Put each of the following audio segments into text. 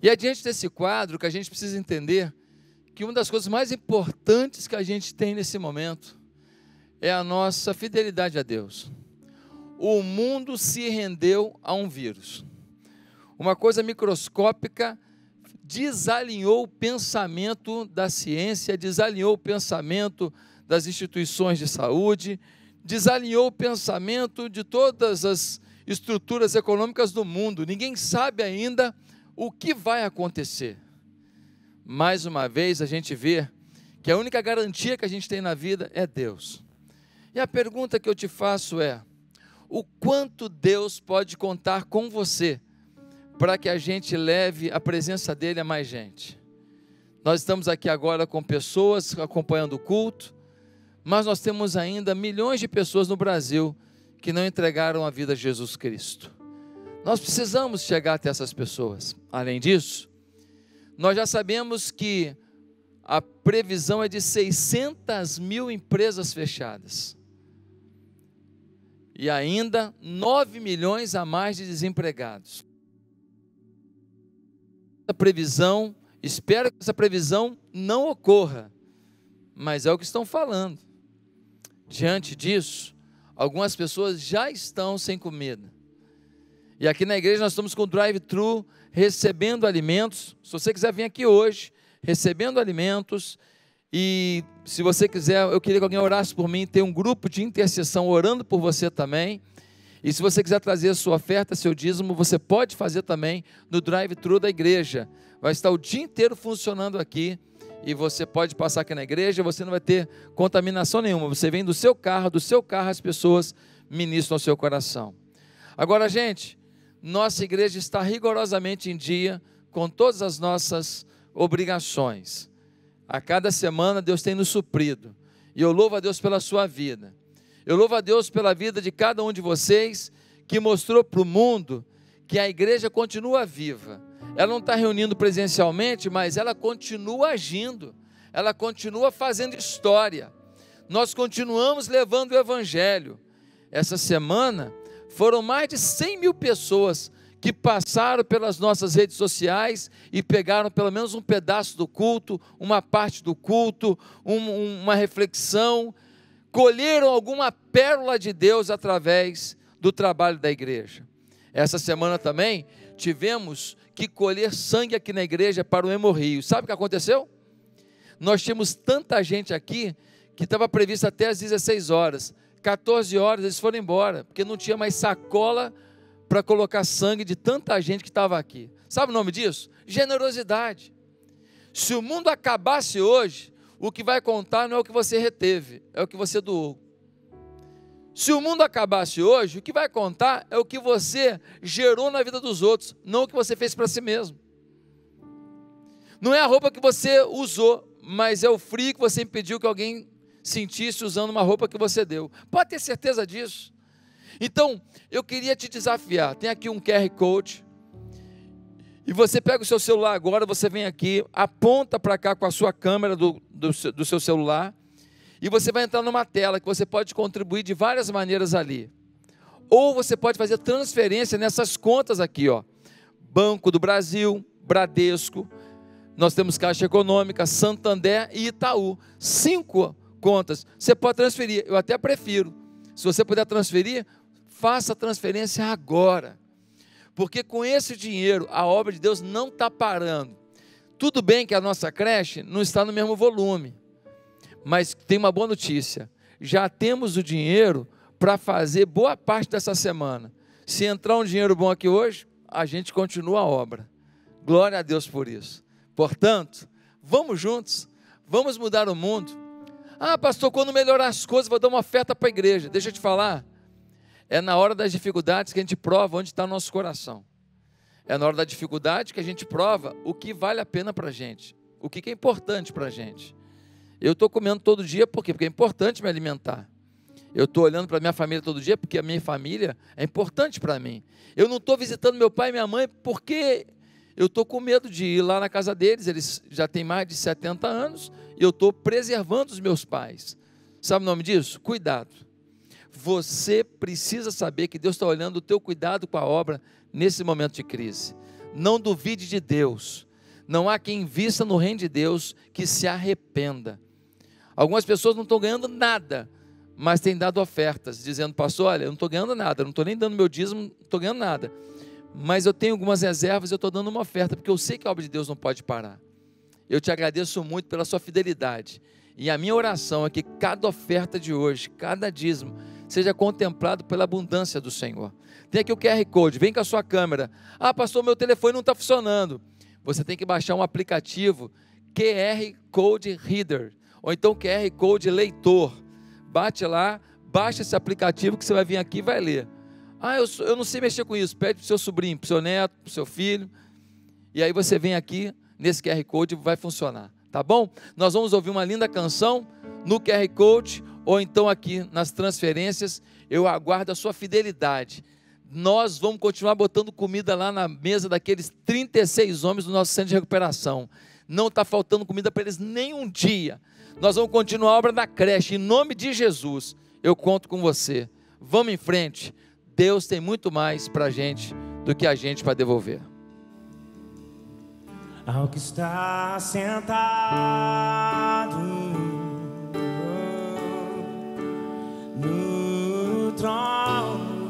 E é diante desse quadro que a gente precisa entender que uma das coisas mais importantes que a gente tem nesse momento é a nossa fidelidade a Deus. O mundo se rendeu a um vírus. Uma coisa microscópica desalinhou o pensamento da ciência, desalinhou o pensamento das instituições de saúde, desalinhou o pensamento de todas as estruturas econômicas do mundo. Ninguém sabe ainda o que vai acontecer? Mais uma vez a gente vê que a única garantia que a gente tem na vida é Deus. E a pergunta que eu te faço é: o quanto Deus pode contar com você para que a gente leve a presença dele a mais gente? Nós estamos aqui agora com pessoas acompanhando o culto, mas nós temos ainda milhões de pessoas no Brasil que não entregaram a vida a Jesus Cristo. Nós precisamos chegar até essas pessoas. Além disso, nós já sabemos que a previsão é de 600 mil empresas fechadas. E ainda 9 milhões a mais de desempregados. A previsão, espero que essa previsão não ocorra, mas é o que estão falando. Diante disso, algumas pessoas já estão sem comida. E aqui na igreja nós estamos com o drive-thru recebendo alimentos. Se você quiser vir aqui hoje, recebendo alimentos. E se você quiser, eu queria que alguém orasse por mim. Tem um grupo de intercessão orando por você também. E se você quiser trazer a sua oferta, seu dízimo, você pode fazer também no drive-thru da igreja. Vai estar o dia inteiro funcionando aqui e você pode passar aqui na igreja, você não vai ter contaminação nenhuma. Você vem do seu carro, do seu carro as pessoas ministram ao seu coração. Agora, gente, nossa igreja está rigorosamente em dia com todas as nossas obrigações. A cada semana Deus tem nos suprido. E eu louvo a Deus pela sua vida. Eu louvo a Deus pela vida de cada um de vocês que mostrou para o mundo que a igreja continua viva. Ela não está reunindo presencialmente, mas ela continua agindo, ela continua fazendo história. Nós continuamos levando o Evangelho. Essa semana foram mais de 100 mil pessoas que passaram pelas nossas redes sociais e pegaram pelo menos um pedaço do culto, uma parte do culto, um, uma reflexão, colheram alguma pérola de Deus através do trabalho da igreja. Essa semana também tivemos que colher sangue aqui na igreja para o Hemorrio. Sabe o que aconteceu? Nós tínhamos tanta gente aqui que estava prevista até às 16 horas. 14 horas eles foram embora, porque não tinha mais sacola para colocar sangue de tanta gente que estava aqui. Sabe o nome disso? Generosidade. Se o mundo acabasse hoje, o que vai contar não é o que você reteve, é o que você doou. Se o mundo acabasse hoje, o que vai contar é o que você gerou na vida dos outros, não o que você fez para si mesmo. Não é a roupa que você usou, mas é o frio que você impediu que alguém sentisse usando uma roupa que você deu. Pode ter certeza disso. Então, eu queria te desafiar. Tem aqui um QR Code. E você pega o seu celular agora, você vem aqui, aponta para cá com a sua câmera do, do, do seu celular. E você vai entrar numa tela que você pode contribuir de várias maneiras ali. Ou você pode fazer transferência nessas contas aqui, ó. Banco do Brasil, Bradesco, nós temos Caixa Econômica, Santander e Itaú. Cinco contas. Você pode transferir, eu até prefiro. Se você puder transferir, faça a transferência agora. Porque com esse dinheiro a obra de Deus não está parando. Tudo bem que a nossa creche não está no mesmo volume, mas tem uma boa notícia: já temos o dinheiro para fazer boa parte dessa semana. Se entrar um dinheiro bom aqui hoje, a gente continua a obra. Glória a Deus por isso. Portanto, vamos juntos, vamos mudar o mundo. Ah, pastor, quando melhorar as coisas, vou dar uma oferta para a igreja. Deixa eu te falar. É na hora das dificuldades que a gente prova onde está nosso coração. É na hora da dificuldade que a gente prova o que vale a pena para a gente, o que é importante para a gente. Eu estou comendo todo dia por quê? porque é importante me alimentar. Eu estou olhando para minha família todo dia porque a minha família é importante para mim. Eu não estou visitando meu pai e minha mãe porque eu estou com medo de ir lá na casa deles, eles já têm mais de 70 anos, e eu estou preservando os meus pais. Sabe o nome disso? Cuidado. Você precisa saber que Deus está olhando o teu cuidado com a obra nesse momento de crise. Não duvide de Deus. Não há quem vista no reino de Deus que se arrependa. Algumas pessoas não estão ganhando nada, mas têm dado ofertas, dizendo, pastor, olha, eu não estou ganhando nada, não estou nem dando meu dízimo, não estou ganhando nada mas eu tenho algumas reservas, eu estou dando uma oferta, porque eu sei que a obra de Deus não pode parar. Eu te agradeço muito pela sua fidelidade. E a minha oração é que cada oferta de hoje, cada dízimo, seja contemplado pela abundância do Senhor. Tem aqui o QR Code, vem com a sua câmera. Ah, pastor, meu telefone não está funcionando. Você tem que baixar um aplicativo QR Code Reader, ou então QR Code Leitor. Bate lá, baixa esse aplicativo que você vai vir aqui e vai ler. Ah, eu, eu não sei mexer com isso. Pede para o seu sobrinho, para o seu neto, para o seu filho. E aí você vem aqui nesse QR Code vai funcionar. Tá bom? Nós vamos ouvir uma linda canção no QR Code ou então aqui nas transferências. Eu aguardo a sua fidelidade. Nós vamos continuar botando comida lá na mesa daqueles 36 homens do nosso centro de recuperação. Não está faltando comida para eles nem um dia. Nós vamos continuar a obra da creche. Em nome de Jesus, eu conto com você. Vamos em frente. Deus tem muito mais para a gente do que a gente para devolver. Ao que está sentado no trono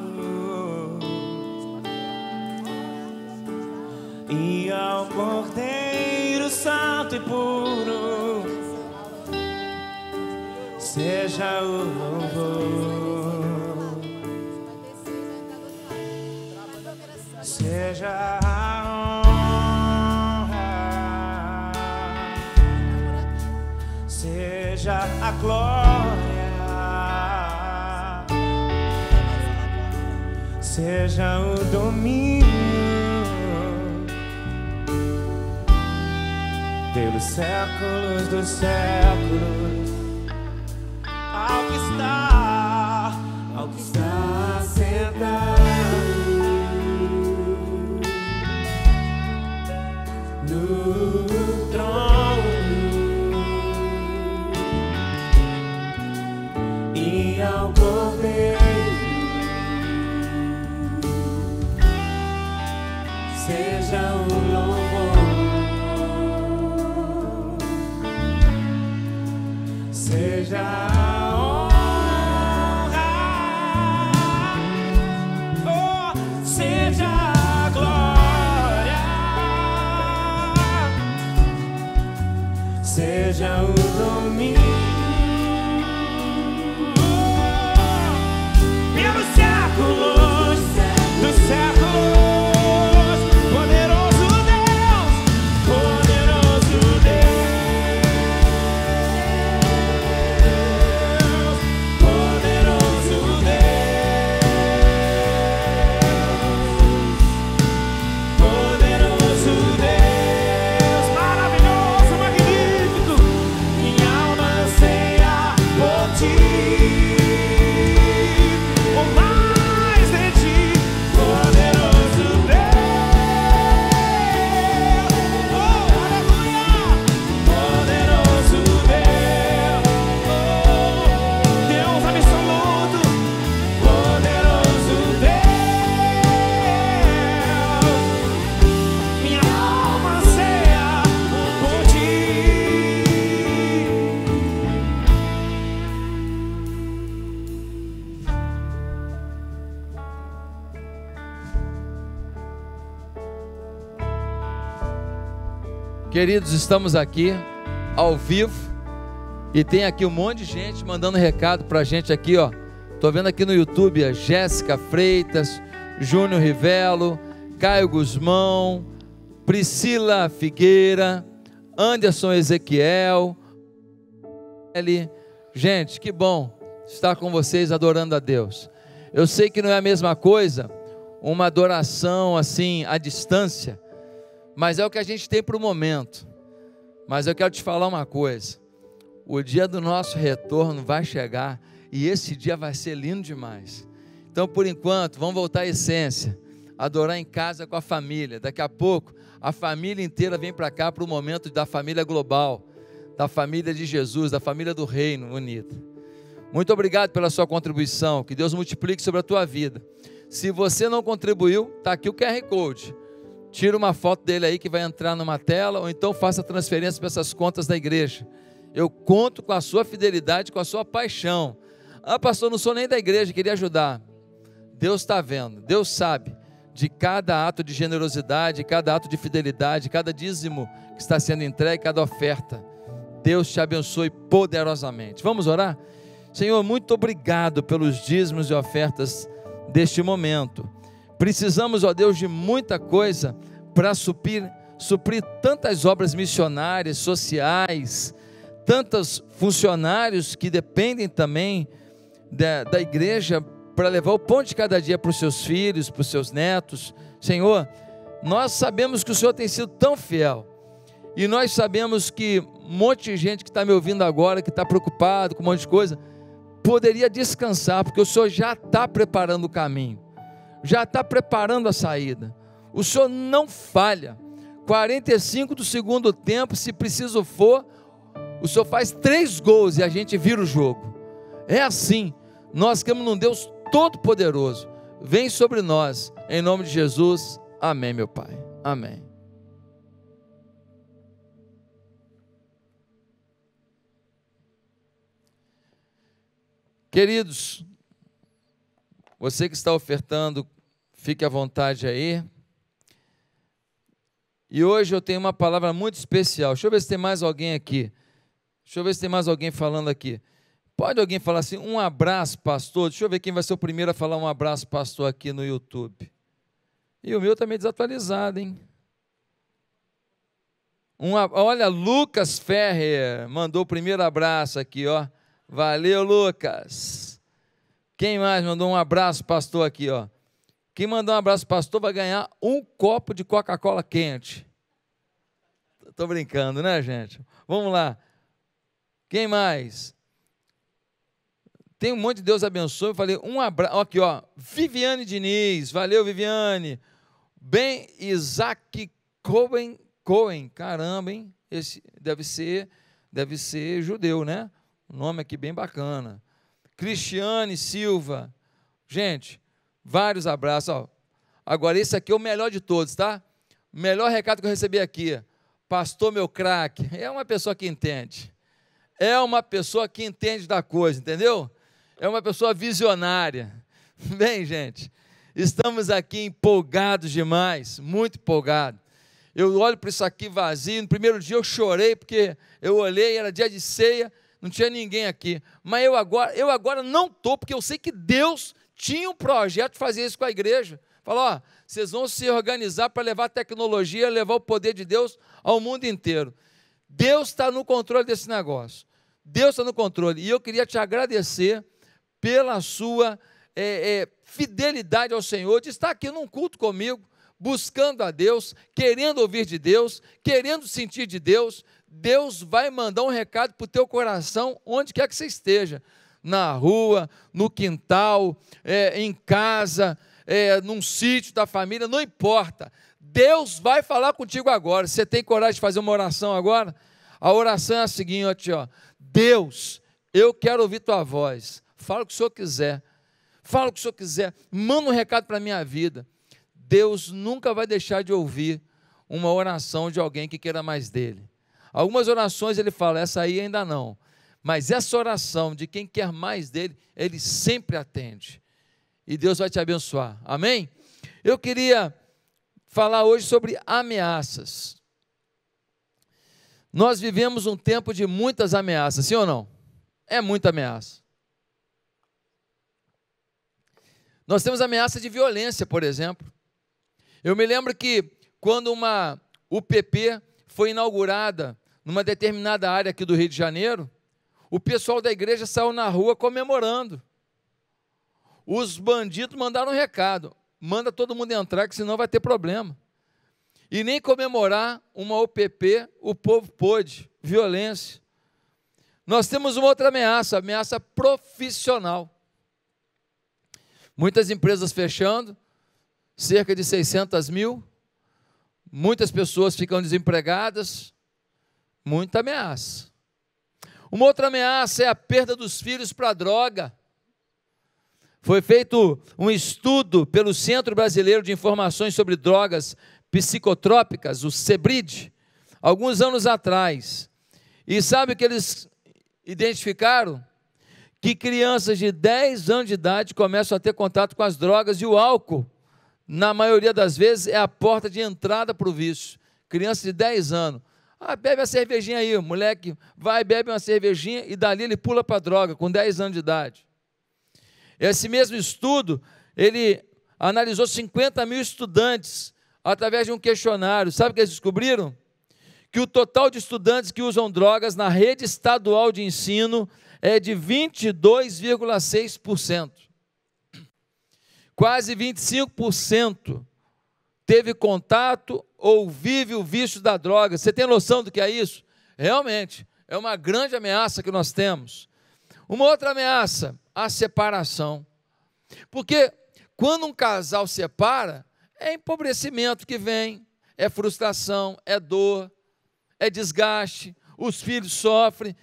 e ao Cordeiro Santo e puro, seja o louvor. seja a honra, seja a glória, seja o domínio pelos séculos dos séculos. Ao que está, ao que está sentado. Queridos, estamos aqui ao vivo e tem aqui um monte de gente mandando recado para a gente aqui, ó. Tô vendo aqui no YouTube a Jéssica Freitas, Júnior Rivelo, Caio Guzmão, Priscila Figueira, Anderson Ezequiel. Gente, que bom estar com vocês adorando a Deus. Eu sei que não é a mesma coisa uma adoração assim à distância mas é o que a gente tem para o momento. Mas eu quero te falar uma coisa: o dia do nosso retorno vai chegar e esse dia vai ser lindo demais. Então, por enquanto, vamos voltar à essência, adorar em casa com a família. Daqui a pouco, a família inteira vem para cá para o momento da família global, da família de Jesus, da família do Reino unida. Muito obrigado pela sua contribuição. Que Deus multiplique sobre a tua vida. Se você não contribuiu, está aqui o QR Code. Tira uma foto dele aí que vai entrar numa tela, ou então faça transferência para essas contas da igreja. Eu conto com a sua fidelidade, com a sua paixão. Ah, pastor, não sou nem da igreja, queria ajudar. Deus está vendo, Deus sabe de cada ato de generosidade, cada ato de fidelidade, cada dízimo que está sendo entregue, cada oferta. Deus te abençoe poderosamente. Vamos orar? Senhor, muito obrigado pelos dízimos e ofertas deste momento. Precisamos, ó Deus, de muita coisa para suprir, suprir tantas obras missionárias, sociais, tantos funcionários que dependem também da, da igreja para levar o pão de cada dia para os seus filhos, para os seus netos. Senhor, nós sabemos que o Senhor tem sido tão fiel. E nós sabemos que um monte de gente que está me ouvindo agora, que está preocupado com um monte de coisa, poderia descansar, porque o Senhor já está preparando o caminho já está preparando a saída. O Senhor não falha. 45 do segundo tempo, se preciso for, o Senhor faz três gols e a gente vira o jogo. É assim. Nós queremos num Deus todo-poderoso. Vem sobre nós. Em nome de Jesus. Amém, meu Pai. Amém. Queridos, você que está ofertando, fique à vontade aí. E hoje eu tenho uma palavra muito especial. Deixa eu ver se tem mais alguém aqui. Deixa eu ver se tem mais alguém falando aqui. Pode alguém falar assim, um abraço, pastor? Deixa eu ver quem vai ser o primeiro a falar um abraço, pastor, aqui no YouTube. E o meu também tá desatualizado, hein? Um, olha, Lucas Ferrer mandou o primeiro abraço aqui, ó. Valeu, Lucas. Quem mais mandou um abraço, pastor, aqui, ó? Quem mandou um abraço, pastor, vai ganhar um copo de Coca-Cola quente. Tô brincando, né, gente? Vamos lá. Quem mais? Tem um monte de Deus abençoe. Eu falei um abraço. Aqui, ó. Viviane Diniz. Valeu, Viviane. Ben Isaac Cohen. Cohen. Caramba, hein? Esse deve ser, deve ser judeu, né? Um nome aqui bem bacana. Cristiane Silva. Gente, vários abraços. Ó. Agora, esse aqui é o melhor de todos, tá? Melhor recado que eu recebi aqui. Pastor, meu craque. É uma pessoa que entende. É uma pessoa que entende da coisa, entendeu? É uma pessoa visionária. Bem, gente, estamos aqui empolgados demais, muito empolgados. Eu olho para isso aqui vazio. No primeiro dia eu chorei, porque eu olhei, era dia de ceia não tinha ninguém aqui. Mas eu agora, eu agora não estou, porque eu sei que Deus tinha um projeto de fazer isso com a igreja. Falou, ó, vocês vão se organizar para levar a tecnologia, levar o poder de Deus ao mundo inteiro. Deus está no controle desse negócio. Deus está no controle. E eu queria te agradecer pela sua é, é, fidelidade ao Senhor, de estar aqui num culto comigo, buscando a Deus, querendo ouvir de Deus, querendo sentir de Deus, Deus vai mandar um recado para o teu coração, onde quer que você esteja, na rua, no quintal, é, em casa, é, num sítio da família, não importa. Deus vai falar contigo agora. Você tem coragem de fazer uma oração agora? A oração é a seguinte, ó. Deus, eu quero ouvir tua voz. Fala o que o Senhor quiser. Fala o que o Senhor quiser. Manda um recado para a minha vida. Deus nunca vai deixar de ouvir uma oração de alguém que queira mais dele. Algumas orações ele fala, essa aí ainda não. Mas essa oração de quem quer mais dele, ele sempre atende. E Deus vai te abençoar. Amém? Eu queria falar hoje sobre ameaças. Nós vivemos um tempo de muitas ameaças, sim ou não? É muita ameaça. Nós temos ameaça de violência, por exemplo. Eu me lembro que quando uma UPP foi inaugurada numa determinada área aqui do Rio de Janeiro, o pessoal da igreja saiu na rua comemorando. Os bandidos mandaram um recado: manda todo mundo entrar, que senão vai ter problema. E nem comemorar uma OPP o povo pôde violência. Nós temos uma outra ameaça, ameaça profissional. Muitas empresas fechando, cerca de 600 mil, Muitas pessoas ficam desempregadas, muita ameaça. Uma outra ameaça é a perda dos filhos para a droga. Foi feito um estudo pelo Centro Brasileiro de Informações sobre Drogas Psicotrópicas, o CEBRID, alguns anos atrás. E sabe o que eles identificaram? Que crianças de 10 anos de idade começam a ter contato com as drogas e o álcool na maioria das vezes, é a porta de entrada para o vício. Criança de 10 anos. Ah, bebe a cervejinha aí, moleque. Vai, bebe uma cervejinha e dali ele pula para a droga, com 10 anos de idade. Esse mesmo estudo, ele analisou 50 mil estudantes através de um questionário. Sabe o que eles descobriram? Que o total de estudantes que usam drogas na rede estadual de ensino é de 22,6%. Quase 25% teve contato ou vive o vício da droga. Você tem noção do que é isso? Realmente, é uma grande ameaça que nós temos. Uma outra ameaça, a separação. Porque quando um casal separa, é empobrecimento que vem, é frustração, é dor, é desgaste, os filhos sofrem.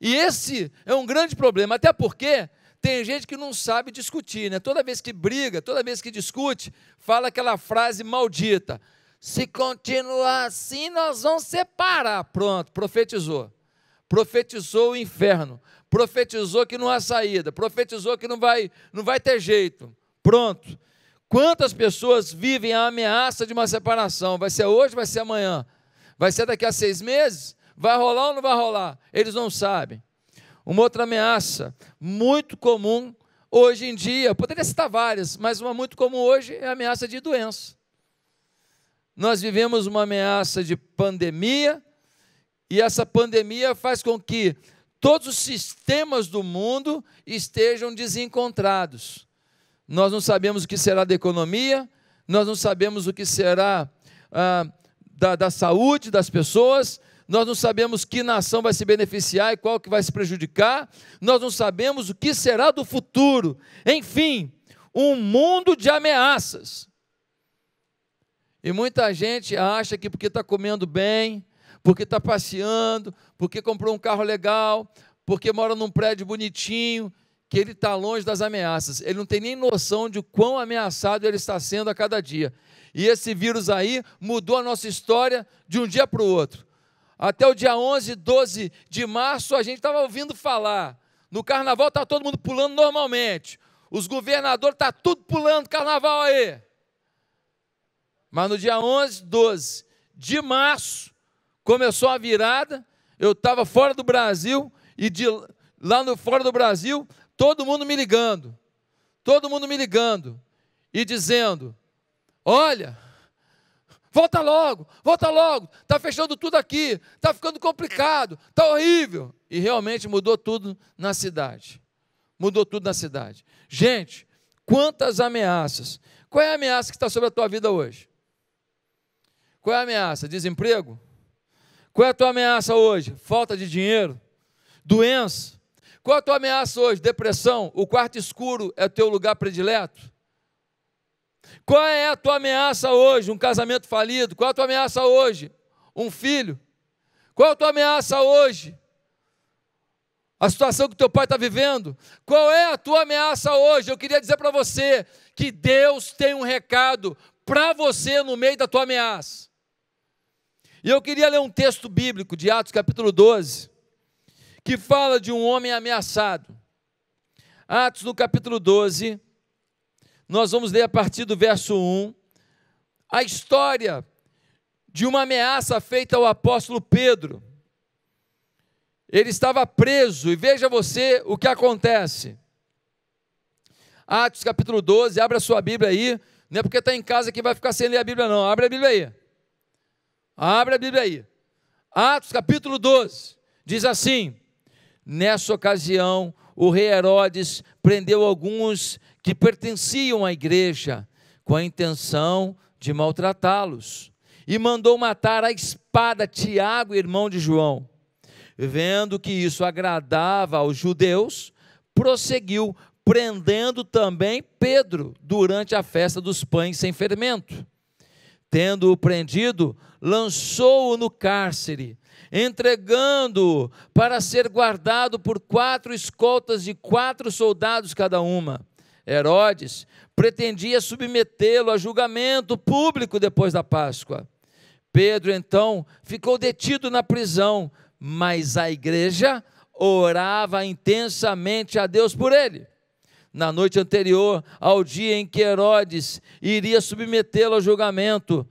E esse é um grande problema, até porque tem gente que não sabe discutir, né? Toda vez que briga, toda vez que discute, fala aquela frase maldita: se continuar assim, nós vamos separar. Pronto, profetizou. Profetizou o inferno. Profetizou que não há saída. Profetizou que não vai, não vai ter jeito. Pronto. Quantas pessoas vivem a ameaça de uma separação? Vai ser hoje, vai ser amanhã? Vai ser daqui a seis meses? Vai rolar ou não vai rolar? Eles não sabem. Uma outra ameaça muito comum hoje em dia, poderia citar várias, mas uma muito comum hoje é a ameaça de doença. Nós vivemos uma ameaça de pandemia, e essa pandemia faz com que todos os sistemas do mundo estejam desencontrados. Nós não sabemos o que será da economia, nós não sabemos o que será ah, da, da saúde das pessoas, nós não sabemos que nação vai se beneficiar e qual que vai se prejudicar, nós não sabemos o que será do futuro. Enfim, um mundo de ameaças. E muita gente acha que porque está comendo bem, porque está passeando, porque comprou um carro legal, porque mora num prédio bonitinho, que ele está longe das ameaças. Ele não tem nem noção de quão ameaçado ele está sendo a cada dia. E esse vírus aí mudou a nossa história de um dia para o outro. Até o dia 11, 12 de março, a gente estava ouvindo falar. No carnaval está todo mundo pulando normalmente. Os governadores estão tá tudo pulando carnaval aí. Mas no dia 11, 12 de março, começou a virada. Eu estava fora do Brasil e de lá no fora do Brasil, todo mundo me ligando. Todo mundo me ligando e dizendo: "Olha, Volta logo, volta logo. Está fechando tudo aqui, está ficando complicado, está horrível. E realmente mudou tudo na cidade. Mudou tudo na cidade. Gente, quantas ameaças. Qual é a ameaça que está sobre a tua vida hoje? Qual é a ameaça? Desemprego? Qual é a tua ameaça hoje? Falta de dinheiro? Doença? Qual é a tua ameaça hoje? Depressão? O quarto escuro é o teu lugar predileto? Qual é a tua ameaça hoje? Um casamento falido? Qual é a tua ameaça hoje? Um filho? Qual é a tua ameaça hoje? A situação que teu pai está vivendo? Qual é a tua ameaça hoje? Eu queria dizer para você que Deus tem um recado para você no meio da tua ameaça. E eu queria ler um texto bíblico de Atos capítulo 12, que fala de um homem ameaçado. Atos no capítulo 12, nós vamos ler a partir do verso 1 a história de uma ameaça feita ao apóstolo Pedro. Ele estava preso, e veja você o que acontece. Atos capítulo 12, abra sua Bíblia aí, não é porque está em casa que vai ficar sem ler a Bíblia, não. Abre a Bíblia aí. Abre a Bíblia aí. Atos capítulo 12, diz assim: Nessa ocasião, o rei Herodes prendeu alguns que pertenciam à igreja com a intenção de maltratá-los e mandou matar a espada Tiago, irmão de João. Vendo que isso agradava aos judeus, prosseguiu prendendo também Pedro durante a festa dos pães sem fermento. Tendo-o prendido, lançou-o no cárcere, entregando-o para ser guardado por quatro escoltas de quatro soldados cada uma. Herodes, pretendia submetê-lo a julgamento público depois da Páscoa. Pedro, então, ficou detido na prisão, mas a igreja orava intensamente a Deus por ele. Na noite anterior ao dia em que Herodes iria submetê-lo ao julgamento,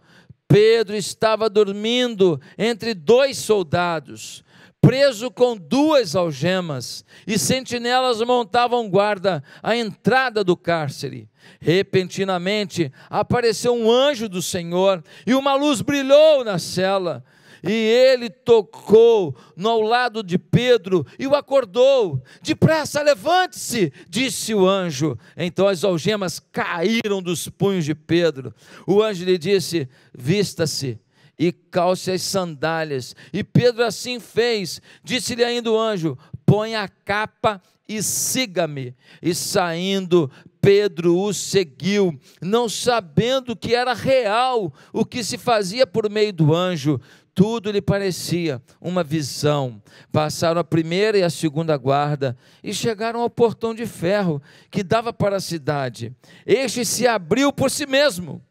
Pedro estava dormindo entre dois soldados preso com duas algemas, e sentinelas montavam guarda à entrada do cárcere. Repentinamente apareceu um anjo do Senhor, e uma luz brilhou na cela. E ele tocou no lado de Pedro e o acordou. Depressa, levante-se, disse o anjo. Então as algemas caíram dos punhos de Pedro. O anjo lhe disse: Vista-se e calce as sandálias. E Pedro assim fez. Disse-lhe ainda o anjo: Põe a capa e siga-me. E saindo, Pedro o seguiu, não sabendo que era real o que se fazia por meio do anjo. Tudo lhe parecia uma visão. Passaram a primeira e a segunda guarda e chegaram ao portão de ferro que dava para a cidade. Este se abriu por si mesmo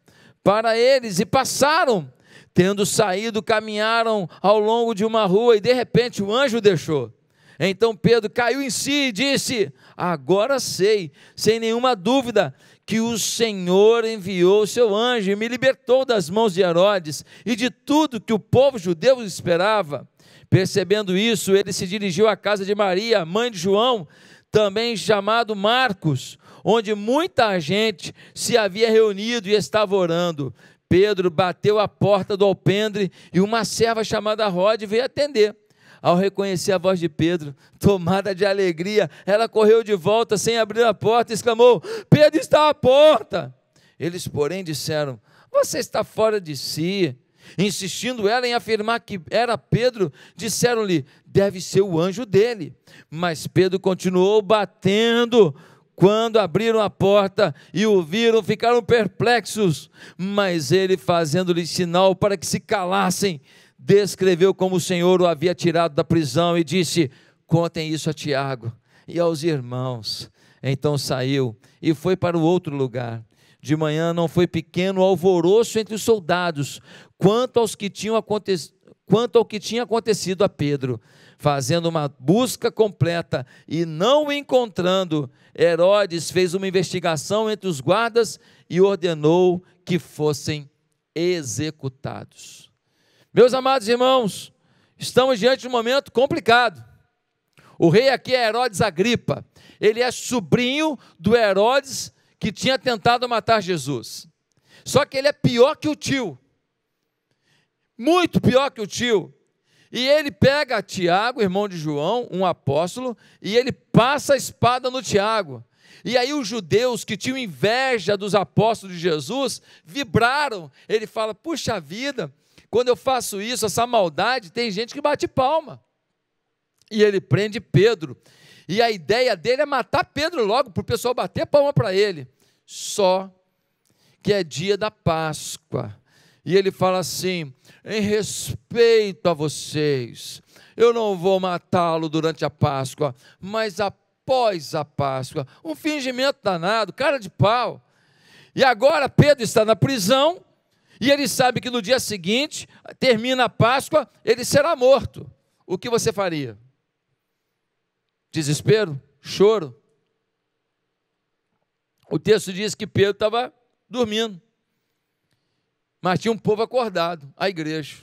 para eles e passaram Tendo saído, caminharam ao longo de uma rua e de repente o anjo deixou. Então Pedro caiu em si e disse: Agora sei, sem nenhuma dúvida, que o Senhor enviou seu anjo e me libertou das mãos de Herodes e de tudo que o povo judeu esperava. Percebendo isso, ele se dirigiu à casa de Maria, mãe de João, também chamado Marcos, onde muita gente se havia reunido e estava orando. Pedro bateu à porta do alpendre e uma serva chamada Rod veio atender. Ao reconhecer a voz de Pedro, tomada de alegria, ela correu de volta sem abrir a porta e exclamou: Pedro está à porta! Eles, porém, disseram: Você está fora de si. Insistindo ela em afirmar que era Pedro, disseram-lhe: Deve ser o anjo dele. Mas Pedro continuou batendo quando abriram a porta e o viram, ficaram perplexos, mas ele, fazendo-lhes sinal para que se calassem, descreveu como o Senhor o havia tirado da prisão e disse: Contem isso a Tiago e aos irmãos. Então saiu e foi para o outro lugar. De manhã não foi pequeno alvoroço entre os soldados, quanto aos que tinham quanto ao que tinha acontecido a Pedro fazendo uma busca completa e não o encontrando, Herodes fez uma investigação entre os guardas e ordenou que fossem executados. Meus amados irmãos, estamos diante de um momento complicado. O rei aqui é Herodes Agripa. Ele é sobrinho do Herodes que tinha tentado matar Jesus. Só que ele é pior que o tio. Muito pior que o tio. E ele pega Tiago, irmão de João, um apóstolo, e ele passa a espada no Tiago. E aí os judeus que tinham inveja dos apóstolos de Jesus vibraram. Ele fala: "Puxa vida, quando eu faço isso, essa maldade, tem gente que bate palma". E ele prende Pedro. E a ideia dele é matar Pedro logo para o pessoal bater palma para ele. Só que é dia da Páscoa e ele fala assim: em respeito a vocês, eu não vou matá-lo durante a Páscoa, mas após a Páscoa. Um fingimento danado, cara de pau. E agora Pedro está na prisão e ele sabe que no dia seguinte, termina a Páscoa, ele será morto. O que você faria? Desespero? Choro? O texto diz que Pedro estava dormindo. Mas tinha um povo acordado, a igreja.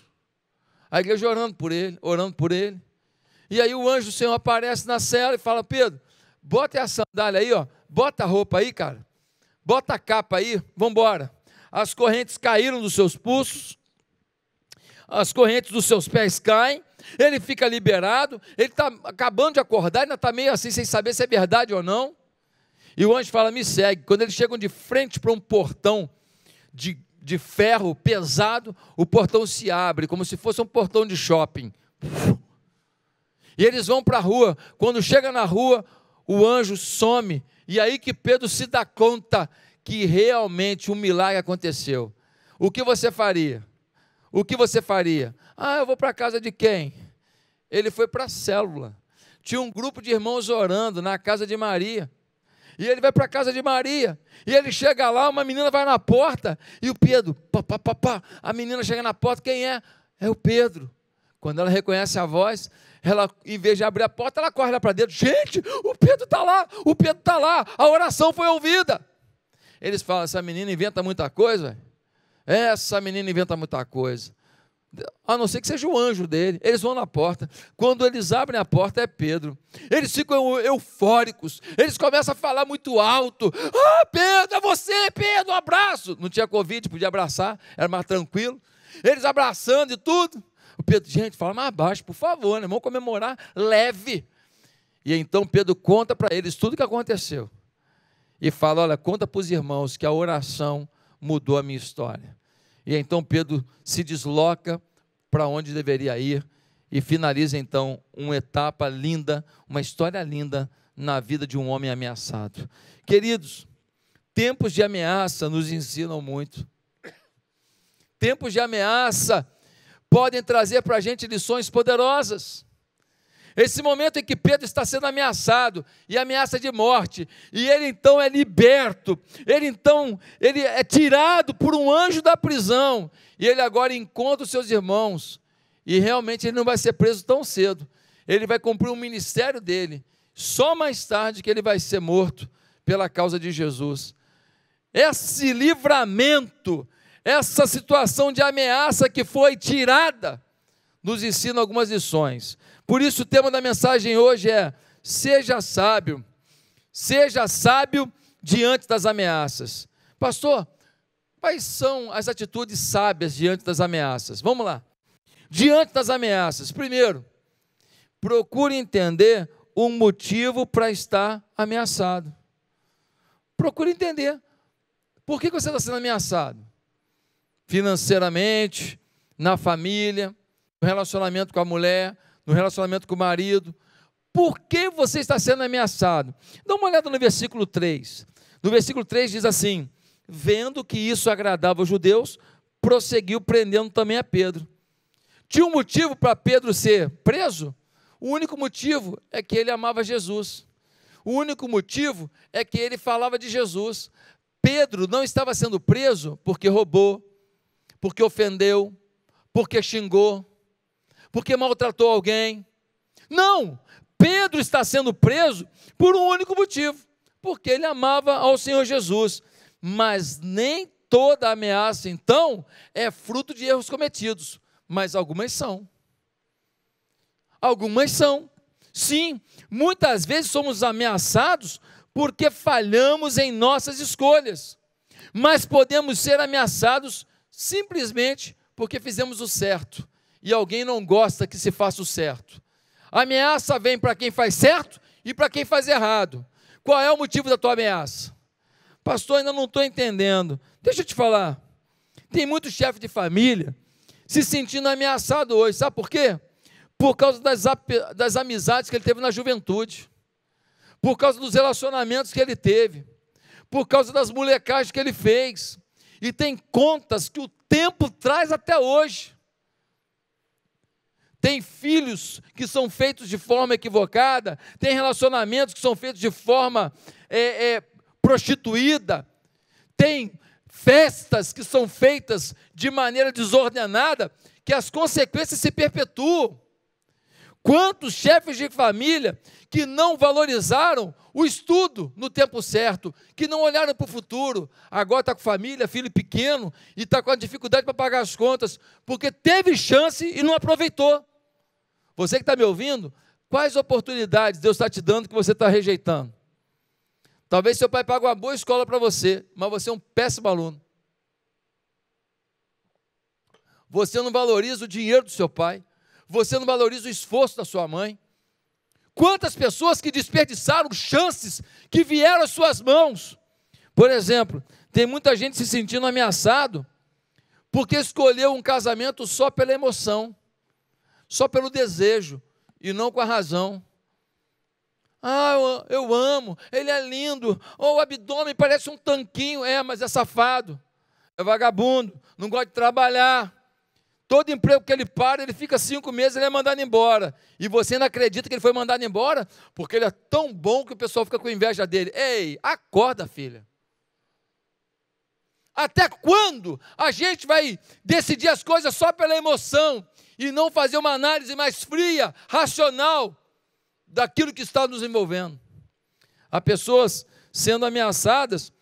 A igreja orando por ele, orando por ele. E aí o anjo do Senhor aparece na cela e fala: Pedro, bota a sandália aí, ó. Bota a roupa aí, cara. Bota a capa aí, vambora. As correntes caíram dos seus pulsos, as correntes dos seus pés caem, ele fica liberado, ele está acabando de acordar, ainda está meio assim, sem saber se é verdade ou não. E o anjo fala: Me segue. Quando eles chegam de frente para um portão de de ferro pesado, o portão se abre, como se fosse um portão de shopping. E eles vão para a rua. Quando chega na rua, o anjo some. E aí que Pedro se dá conta que realmente um milagre aconteceu. O que você faria? O que você faria? Ah, eu vou para a casa de quem? Ele foi para a célula. Tinha um grupo de irmãos orando na casa de Maria. E ele vai para a casa de Maria. E ele chega lá, uma menina vai na porta. E o Pedro, pá, pá, pá, pá. A menina chega na porta, quem é? É o Pedro. Quando ela reconhece a voz, ela, em vez de abrir a porta, ela corre lá para dentro. Gente, o Pedro está lá, o Pedro está lá, a oração foi ouvida. Eles falam, essa menina inventa muita coisa. É, essa menina inventa muita coisa a não ser que seja o anjo dele. Eles vão na porta. Quando eles abrem a porta, é Pedro. Eles ficam eufóricos. Eles começam a falar muito alto. Ah, Pedro, é você, Pedro, um abraço. Não tinha Covid, podia abraçar, era mais tranquilo. Eles abraçando e tudo. O Pedro, gente, fala mais baixo, por favor, né? vamos comemorar leve. E então Pedro conta para eles tudo o que aconteceu. E fala: Olha, conta para os irmãos que a oração mudou a minha história. E então Pedro se desloca para onde deveria ir e finaliza então uma etapa linda, uma história linda na vida de um homem ameaçado. Queridos, tempos de ameaça nos ensinam muito. Tempos de ameaça podem trazer para a gente lições poderosas. Esse momento em que Pedro está sendo ameaçado e ameaça de morte, e ele então é liberto, ele então ele é tirado por um anjo da prisão, e ele agora encontra os seus irmãos, e realmente ele não vai ser preso tão cedo. Ele vai cumprir o um ministério dele, só mais tarde que ele vai ser morto pela causa de Jesus. Esse livramento, essa situação de ameaça que foi tirada, nos ensina algumas lições. Por isso, o tema da mensagem hoje é: seja sábio, seja sábio diante das ameaças. Pastor, quais são as atitudes sábias diante das ameaças? Vamos lá. Diante das ameaças, primeiro, procure entender um motivo para estar ameaçado. Procure entender por que você está sendo ameaçado financeiramente, na família, no relacionamento com a mulher, no relacionamento com o marido. Por que você está sendo ameaçado? Dá uma olhada no versículo 3. No versículo 3 diz assim: Vendo que isso agradava os judeus, prosseguiu prendendo também a Pedro. Tinha um motivo para Pedro ser preso? O único motivo é que ele amava Jesus. O único motivo é que ele falava de Jesus. Pedro não estava sendo preso porque roubou, porque ofendeu, porque xingou, porque maltratou alguém. Não! Pedro está sendo preso por um único motivo: porque ele amava ao Senhor Jesus. Mas nem toda ameaça, então, é fruto de erros cometidos, mas algumas são. Algumas são. Sim, muitas vezes somos ameaçados porque falhamos em nossas escolhas, mas podemos ser ameaçados simplesmente porque fizemos o certo e alguém não gosta que se faça o certo. A ameaça vem para quem faz certo e para quem faz errado. Qual é o motivo da tua ameaça? Pastor, ainda não estou entendendo. Deixa eu te falar. Tem muito chefe de família se sentindo ameaçado hoje. Sabe por quê? Por causa das, das amizades que ele teve na juventude, por causa dos relacionamentos que ele teve, por causa das molecagens que ele fez. E tem contas que o tempo traz até hoje tem filhos que são feitos de forma equivocada, tem relacionamentos que são feitos de forma é, é, prostituída, tem festas que são feitas de maneira desordenada, que as consequências se perpetuam. Quantos chefes de família que não valorizaram o estudo no tempo certo, que não olharam para o futuro, agora está com família, filho pequeno e está com a dificuldade para pagar as contas, porque teve chance e não aproveitou. Você que está me ouvindo, quais oportunidades Deus está te dando que você está rejeitando? Talvez seu pai pague uma boa escola para você, mas você é um péssimo aluno. Você não valoriza o dinheiro do seu pai. Você não valoriza o esforço da sua mãe. Quantas pessoas que desperdiçaram chances que vieram às suas mãos. Por exemplo, tem muita gente se sentindo ameaçado porque escolheu um casamento só pela emoção só pelo desejo e não com a razão. Ah, eu, amo, ele é lindo, ou oh, o abdômen parece um tanquinho, é, mas é safado, é vagabundo, não gosta de trabalhar. Todo emprego que ele para, ele fica cinco meses, ele é mandado embora. E você ainda acredita que ele foi mandado embora? Porque ele é tão bom que o pessoal fica com inveja dele. Ei, acorda, filha. Até quando a gente vai decidir as coisas só pela emoção? e não fazer uma análise mais fria, racional daquilo que está nos envolvendo. Há pessoas sendo ameaçadas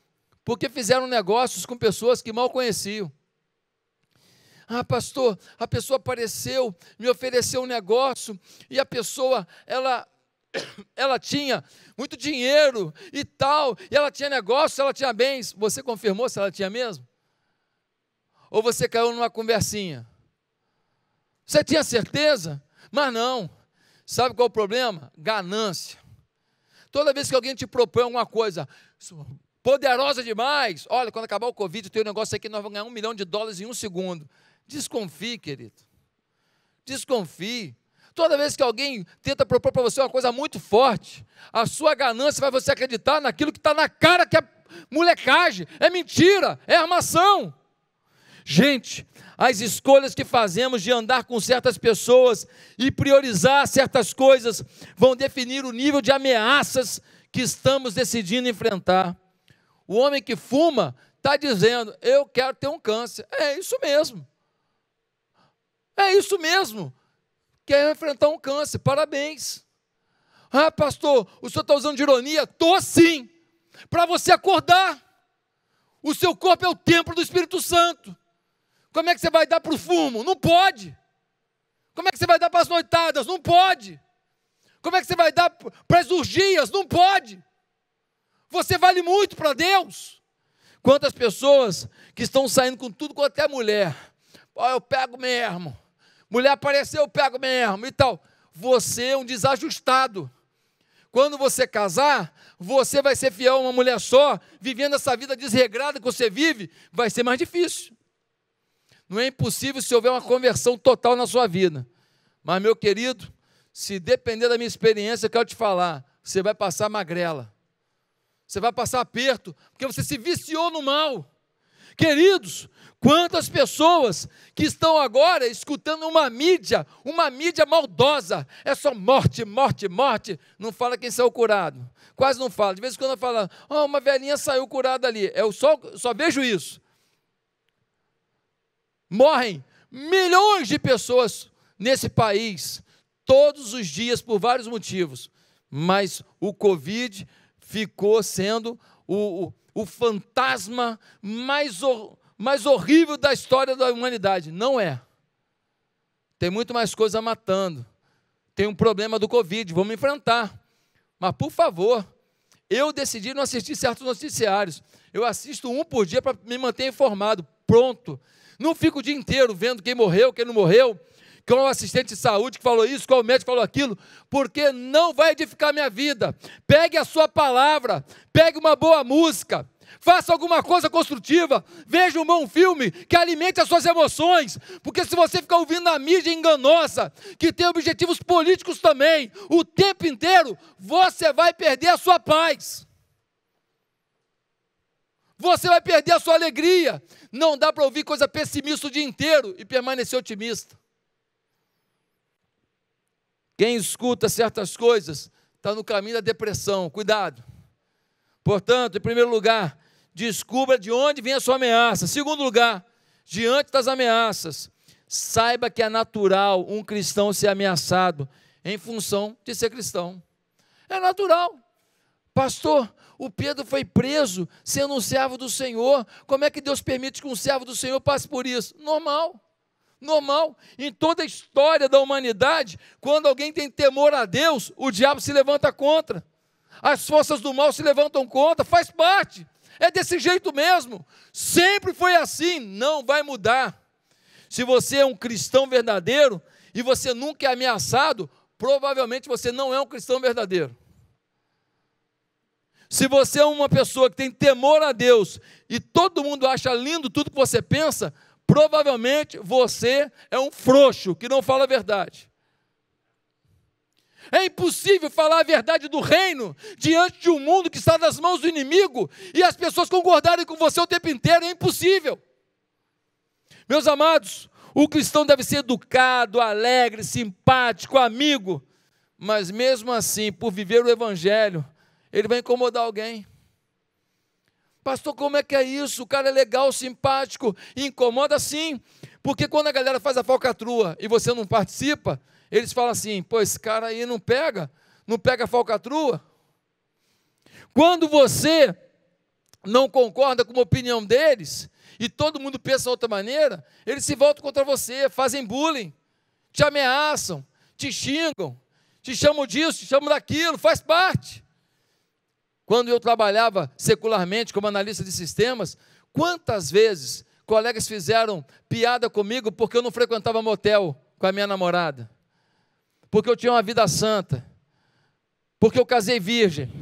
porque fizeram negócios com pessoas que mal conheciam. Ah, pastor, a pessoa apareceu, me ofereceu um negócio e a pessoa, ela ela tinha muito dinheiro e tal, e ela tinha negócio, ela tinha bens. Você confirmou se ela tinha mesmo? Ou você caiu numa conversinha? Você tinha certeza? Mas não. Sabe qual é o problema? Ganância. Toda vez que alguém te propõe alguma coisa poderosa demais, olha, quando acabar o Covid, tem um negócio aqui, nós vamos ganhar um milhão de dólares em um segundo. Desconfie, querido. Desconfie. Toda vez que alguém tenta propor para você uma coisa muito forte, a sua ganância vai você acreditar naquilo que está na cara que é molecagem, é mentira, é armação. Gente, as escolhas que fazemos de andar com certas pessoas e priorizar certas coisas vão definir o nível de ameaças que estamos decidindo enfrentar. O homem que fuma está dizendo: Eu quero ter um câncer. É isso mesmo. É isso mesmo. Quer enfrentar um câncer. Parabéns. Ah, pastor, o senhor está usando de ironia? Estou sim. Para você acordar. O seu corpo é o templo do Espírito Santo. Como é que você vai dar para o fumo? Não pode. Como é que você vai dar para as noitadas? Não pode. Como é que você vai dar para as urgias? Não pode. Você vale muito para Deus. Quantas pessoas que estão saindo com tudo com até mulher. Ó, eu pego mesmo. Mulher apareceu, eu pego mesmo e tal. Você é um desajustado. Quando você casar, você vai ser fiel a uma mulher só, vivendo essa vida desregrada que você vive, vai ser mais difícil. Não é impossível se houver uma conversão total na sua vida. Mas, meu querido, se depender da minha experiência, eu quero te falar, você vai passar magrela. Você vai passar aperto, porque você se viciou no mal. Queridos, quantas pessoas que estão agora escutando uma mídia, uma mídia maldosa, é só morte, morte, morte, não fala quem saiu curado. Quase não fala. De vez em quando fala, oh, uma velhinha saiu curada ali. Eu só, só vejo isso morrem milhões de pessoas nesse país todos os dias por vários motivos, mas o Covid ficou sendo o, o, o fantasma mais, mais horrível da história da humanidade. Não é. Tem muito mais coisa matando. Tem um problema do Covid, vamos enfrentar. Mas, por favor, eu decidi não assistir certos noticiários. Eu assisto um por dia para me manter informado. Pronto. Não fico o dia inteiro vendo quem morreu, quem não morreu, qual é assistente de saúde que falou isso, qual é médico falou aquilo, porque não vai edificar minha vida. Pegue a sua palavra, pegue uma boa música, Faça alguma coisa construtiva. Veja um bom filme que alimente as suas emoções. Porque se você ficar ouvindo a mídia enganosa, que tem objetivos políticos também, o tempo inteiro, você vai perder a sua paz. Você vai perder a sua alegria. Não dá para ouvir coisa pessimista o dia inteiro e permanecer otimista. Quem escuta certas coisas está no caminho da depressão. Cuidado. Portanto, em primeiro lugar, Descubra de onde vem a sua ameaça. Segundo lugar, diante das ameaças, saiba que é natural um cristão ser ameaçado em função de ser cristão. É natural. Pastor, o Pedro foi preso sendo um servo do Senhor. Como é que Deus permite que um servo do Senhor passe por isso? Normal. Normal. Em toda a história da humanidade, quando alguém tem temor a Deus, o diabo se levanta contra. As forças do mal se levantam contra, faz parte. É desse jeito mesmo. Sempre foi assim, não vai mudar. Se você é um cristão verdadeiro e você nunca é ameaçado, provavelmente você não é um cristão verdadeiro. Se você é uma pessoa que tem temor a Deus e todo mundo acha lindo tudo que você pensa, provavelmente você é um frouxo que não fala a verdade. É impossível falar a verdade do reino diante de um mundo que está nas mãos do inimigo e as pessoas concordarem com você o tempo inteiro. É impossível. Meus amados, o cristão deve ser educado, alegre, simpático, amigo, mas mesmo assim, por viver o evangelho, ele vai incomodar alguém. Pastor, como é que é isso? O cara é legal, simpático, incomoda sim, porque quando a galera faz a falcatrua e você não participa, eles falam assim: pô, esse cara aí não pega, não pega falcatrua. Quando você não concorda com a opinião deles, e todo mundo pensa de outra maneira, eles se voltam contra você, fazem bullying, te ameaçam, te xingam, te chamam disso, te chamam daquilo, faz parte. Quando eu trabalhava secularmente como analista de sistemas, quantas vezes colegas fizeram piada comigo porque eu não frequentava motel com a minha namorada? porque eu tinha uma vida santa, porque eu casei virgem.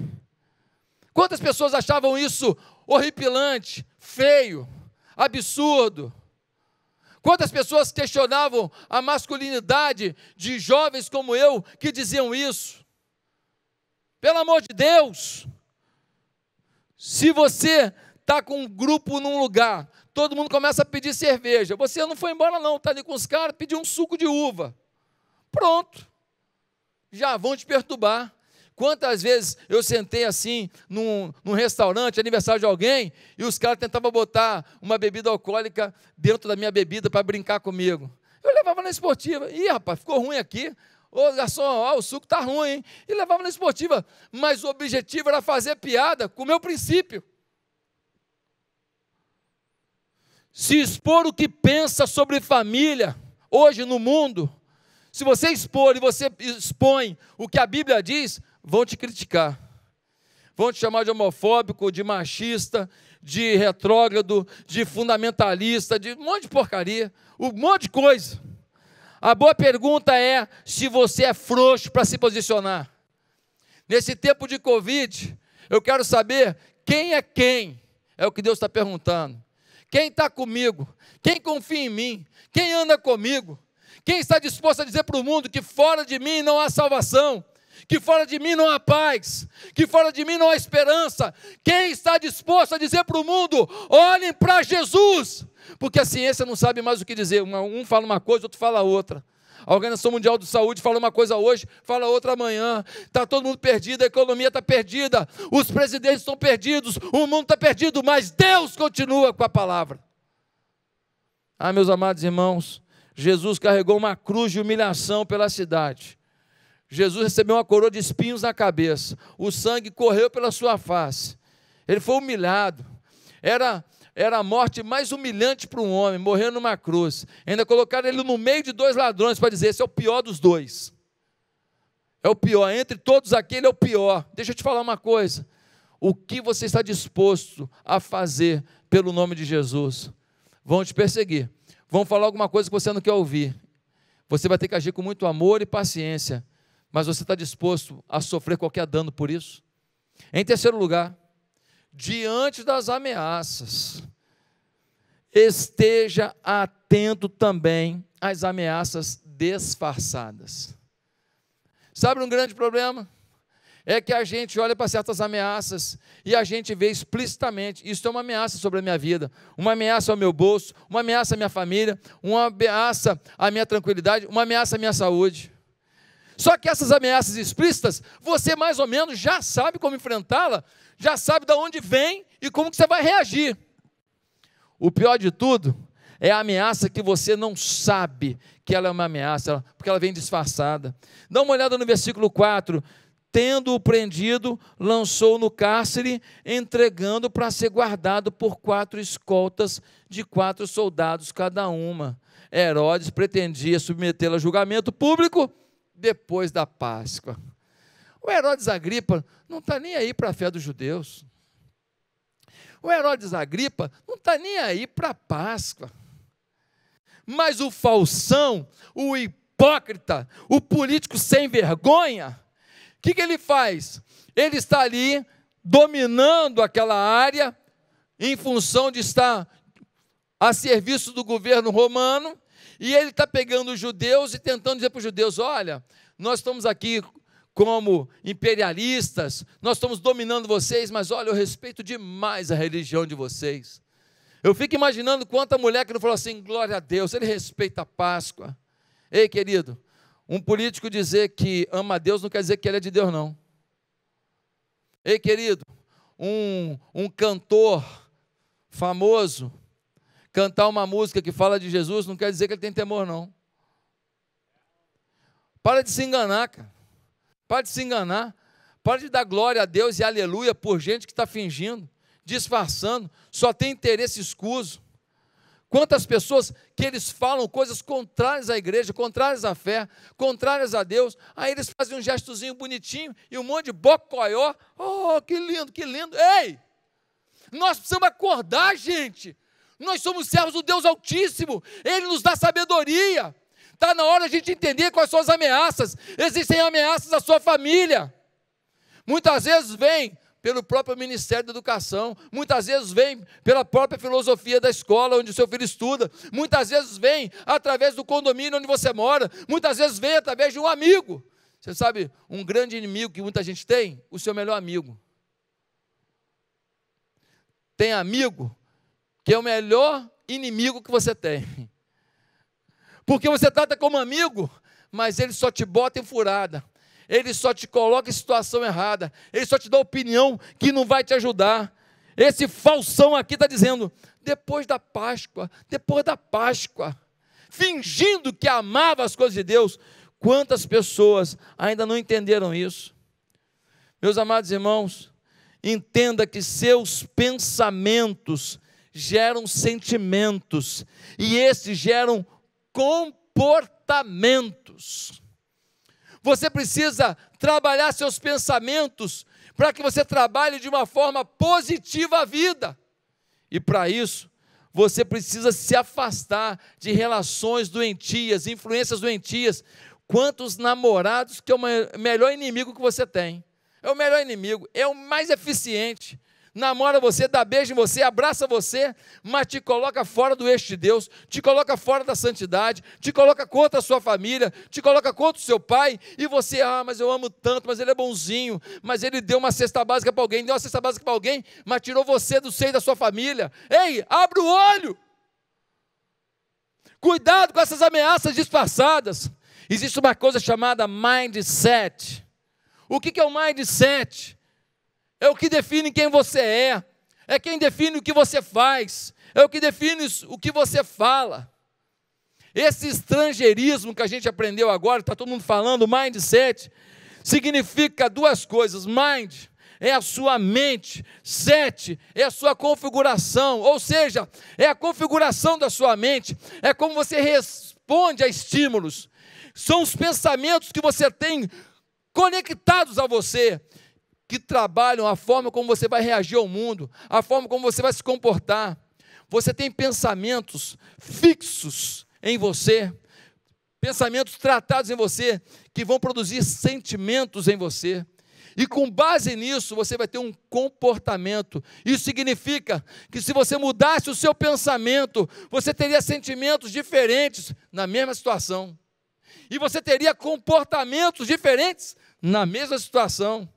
Quantas pessoas achavam isso horripilante, feio, absurdo? Quantas pessoas questionavam a masculinidade de jovens como eu que diziam isso? Pelo amor de Deus! Se você está com um grupo num lugar, todo mundo começa a pedir cerveja. Você não foi embora, não, está ali com os caras, pediu um suco de uva. Pronto já vão te perturbar. Quantas vezes eu sentei assim num, num restaurante, aniversário de alguém, e os caras tentavam botar uma bebida alcoólica dentro da minha bebida para brincar comigo. Eu levava na esportiva. Ih, rapaz, ficou ruim aqui. Ô garçom, ó, o suco está ruim, hein? E levava na esportiva. Mas o objetivo era fazer piada com o meu princípio. Se expor o que pensa sobre família hoje no mundo se você expor e você expõe o que a Bíblia diz, vão te criticar. Vão te chamar de homofóbico, de machista, de retrógrado, de fundamentalista, de um monte de porcaria, um monte de coisa. A boa pergunta é se você é frouxo para se posicionar. Nesse tempo de Covid, eu quero saber quem é quem, é o que Deus está perguntando. Quem está comigo? Quem confia em mim? Quem anda comigo? Quem está disposto a dizer para o mundo que fora de mim não há salvação? que fora de mim não há paz, que fora de mim não há esperança. Quem está disposto a dizer para o mundo: olhem para Jesus, porque a ciência não sabe mais o que dizer. Um fala uma coisa, outro fala outra. A Organização Mundial de Saúde fala uma coisa hoje, fala outra amanhã. Está todo mundo perdido, a economia está perdida, os presidentes estão perdidos, o mundo está perdido, mas Deus continua com a palavra. Ah, meus amados irmãos, Jesus carregou uma cruz de humilhação pela cidade. Jesus recebeu uma coroa de espinhos na cabeça. O sangue correu pela sua face. Ele foi humilhado. Era era a morte mais humilhante para um homem, morrendo numa cruz. Ainda colocaram ele no meio de dois ladrões para dizer: esse é o pior dos dois. É o pior, entre todos aquele é o pior. Deixa eu te falar uma coisa. O que você está disposto a fazer pelo nome de Jesus? Vão te perseguir, vão falar alguma coisa que você não quer ouvir. Você vai ter que agir com muito amor e paciência, mas você está disposto a sofrer qualquer dano por isso? Em terceiro lugar, diante das ameaças, esteja atento também às ameaças disfarçadas. Sabe um grande problema? é que a gente olha para certas ameaças e a gente vê explicitamente: isso é uma ameaça sobre a minha vida, uma ameaça ao meu bolso, uma ameaça à minha família, uma ameaça à minha tranquilidade, uma ameaça à minha saúde. Só que essas ameaças explícitas, você mais ou menos já sabe como enfrentá-la, já sabe de onde vem e como que você vai reagir. O pior de tudo é a ameaça que você não sabe que ela é uma ameaça, porque ela vem disfarçada. Dá uma olhada no versículo 4 tendo-o prendido, lançou no cárcere, entregando para ser guardado por quatro escoltas de quatro soldados cada uma. Herodes pretendia submetê-lo a julgamento público depois da Páscoa. O Herodes Agripa não está nem aí para a fé dos judeus. O Herodes Agripa não está nem aí para a Páscoa. Mas o falsão, o hipócrita, o político sem vergonha, o que, que ele faz? Ele está ali dominando aquela área em função de estar a serviço do governo romano, e ele está pegando os judeus e tentando dizer para os judeus: olha, nós estamos aqui como imperialistas, nós estamos dominando vocês, mas olha, eu respeito demais a religião de vocês. Eu fico imaginando quanta mulher que não falou assim: glória a Deus, ele respeita a Páscoa. Ei, querido, um político dizer que ama a Deus não quer dizer que ele é de Deus, não. Ei, querido, um, um cantor famoso cantar uma música que fala de Jesus não quer dizer que ele tem temor, não. Para de se enganar, cara. Para de se enganar. Para de dar glória a Deus e aleluia por gente que está fingindo, disfarçando, só tem interesse escuso. Quantas pessoas que eles falam coisas contrárias à igreja, contrárias à fé, contrárias a Deus, aí eles fazem um gestozinho bonitinho e um monte de bocóió. Oh, que lindo, que lindo. Ei! Nós precisamos acordar, gente. Nós somos servos do Deus Altíssimo. Ele nos dá sabedoria. Está na hora de a gente entender quais são as ameaças. Existem ameaças à sua família. Muitas vezes vem pelo próprio Ministério da Educação, muitas vezes vem pela própria filosofia da escola onde o seu filho estuda, muitas vezes vem através do condomínio onde você mora, muitas vezes vem através de um amigo. Você sabe, um grande inimigo que muita gente tem, o seu melhor amigo. Tem amigo que é o melhor inimigo que você tem. Porque você trata como amigo, mas ele só te bota em furada ele só te coloca em situação errada, ele só te dá opinião que não vai te ajudar. Esse falsão aqui está dizendo: depois da Páscoa, depois da Páscoa, fingindo que amava as coisas de Deus, quantas pessoas ainda não entenderam isso? Meus amados irmãos, entenda que seus pensamentos geram sentimentos e esses geram comportamentos. Você precisa trabalhar seus pensamentos para que você trabalhe de uma forma positiva a vida. E para isso, você precisa se afastar de relações doentias, influências doentias. Quantos namorados que é o melhor inimigo que você tem? É o melhor inimigo, é o mais eficiente namora você, dá beijo em você, abraça você, mas te coloca fora do eixo de Deus, te coloca fora da santidade, te coloca contra a sua família, te coloca contra o seu pai, e você, ah, mas eu amo tanto, mas ele é bonzinho, mas ele deu uma cesta básica para alguém, deu uma cesta básica para alguém, mas tirou você do seio da sua família. Ei, abre o olho! Cuidado com essas ameaças disfarçadas. Existe uma coisa chamada mindset. O que é o mindset? é o que define quem você é, é quem define o que você faz, é o que define o que você fala. Esse estrangeirismo que a gente aprendeu agora, está todo mundo falando, mindset, significa duas coisas: mind é a sua mente, set é a sua configuração, ou seja, é a configuração da sua mente, é como você responde a estímulos, são os pensamentos que você tem conectados a você, que trabalham a forma como você vai reagir ao mundo, a forma como você vai se comportar. Você tem pensamentos fixos em você, pensamentos tratados em você, que vão produzir sentimentos em você. E com base nisso, você vai ter um comportamento. Isso significa que se você mudasse o seu pensamento, você teria sentimentos diferentes na mesma situação. E você teria comportamentos diferentes na mesma situação.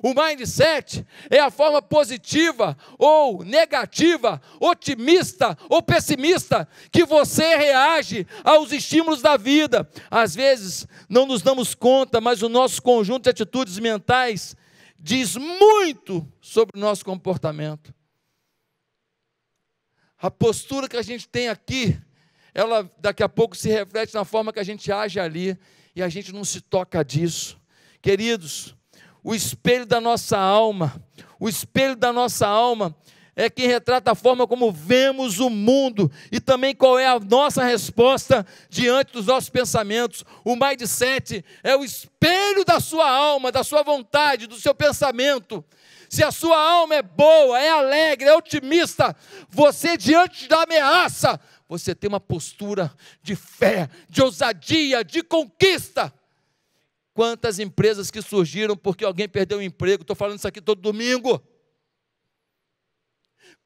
O mindset é a forma positiva ou negativa, otimista ou pessimista que você reage aos estímulos da vida. Às vezes não nos damos conta, mas o nosso conjunto de atitudes mentais diz muito sobre o nosso comportamento. A postura que a gente tem aqui, ela daqui a pouco se reflete na forma que a gente age ali e a gente não se toca disso. Queridos, o espelho da nossa alma. O espelho da nossa alma é quem retrata a forma como vemos o mundo e também qual é a nossa resposta diante dos nossos pensamentos. O mindset é o espelho da sua alma, da sua vontade, do seu pensamento. Se a sua alma é boa, é alegre, é otimista, você diante da ameaça, você tem uma postura de fé, de ousadia, de conquista. Quantas empresas que surgiram porque alguém perdeu o emprego? Estou falando isso aqui todo domingo.